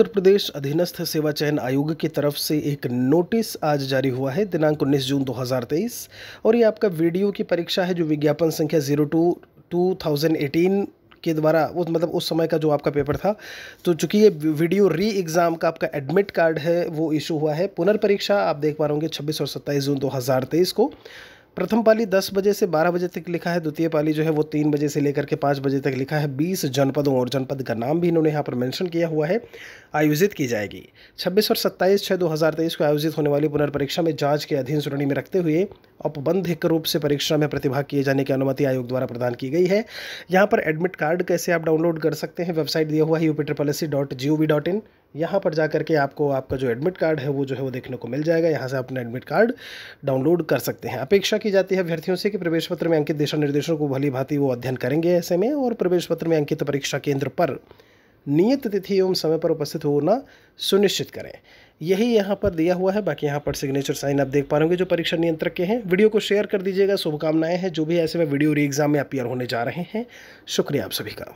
उत्तर प्रदेश अधीनस्थ सेवा चयन आयोग की तरफ से एक नोटिस आज जारी हुआ है दिनांक उन्नीस जून 2023 और ये आपका वीडियो की परीक्षा है जो विज्ञापन संख्या zero two two thousand eighteen के द्वारा वो मतलब उस समय का जो आपका पेपर था तो चूंकि ये वीडियो री एग्ज़ाम का आपका एडमिट कार्ड है वो इशू हुआ है पुनर्परीक्षा आप देख पा रहे होंगे छब्बीस और सत्ताईस जून दो को प्रथम पाली दस बजे से बारह बजे तक लिखा है द्वितीय पाली जो है वो तीन बजे से लेकर के पाँच बजे तक लिखा है बीस जनपदों और जनपद का नाम भी इन्होंने यहाँ पर मैंशन किया हुआ है आयोजित की जाएगी छब्बीस और सत्ताईस छः दो हज़ार तेईस को आयोजित होने वाली पुनर्परीक्षा में जांच के अधीन श्रेणी में रखते हुए औपबंधिक रूप से परीक्षा में प्रतिभाग किए जाने की अनुमति आयोग द्वारा प्रदान की गई है यहाँ पर एडमिट कार्ड कैसे आप डाउनलोड कर सकते हैं वेबसाइट दिया हुआ है P triple S C dot G O V dot in यहाँ पर जा करके आपको आपका जो एडमिट कार्ड है वो जो है वो देखने को मिल जाएगा यहाँ से आप अपना एडमिट कार्ड डाउनलोड कर सकते हैं अपेक्षा की जाती है अभ्यर्थियों से कि प्रवेश पत्र में अंकित दिशा निर्देशों को भली भांति वो अध्ययन करेंगे ऐसे में और प्रवेश पत्र में अंकित परीक्षा केंद्र पर नियत तिथि एवं समय पर उपस्थित होना सुनिश्चित करें यही यहाँ पर दिया हुआ है बाकी यहाँ पर सिग्नेचर साइन आप देख पा रहे जो परीक्षा नियंत्रक के हैं वीडियो को शेयर कर दीजिएगा शुभकामनाएं हैं जो भी ऐसे में वीडियो री एग्ज़ाम में अपियर होने जा रहे हैं शुक्रिया आप सभी का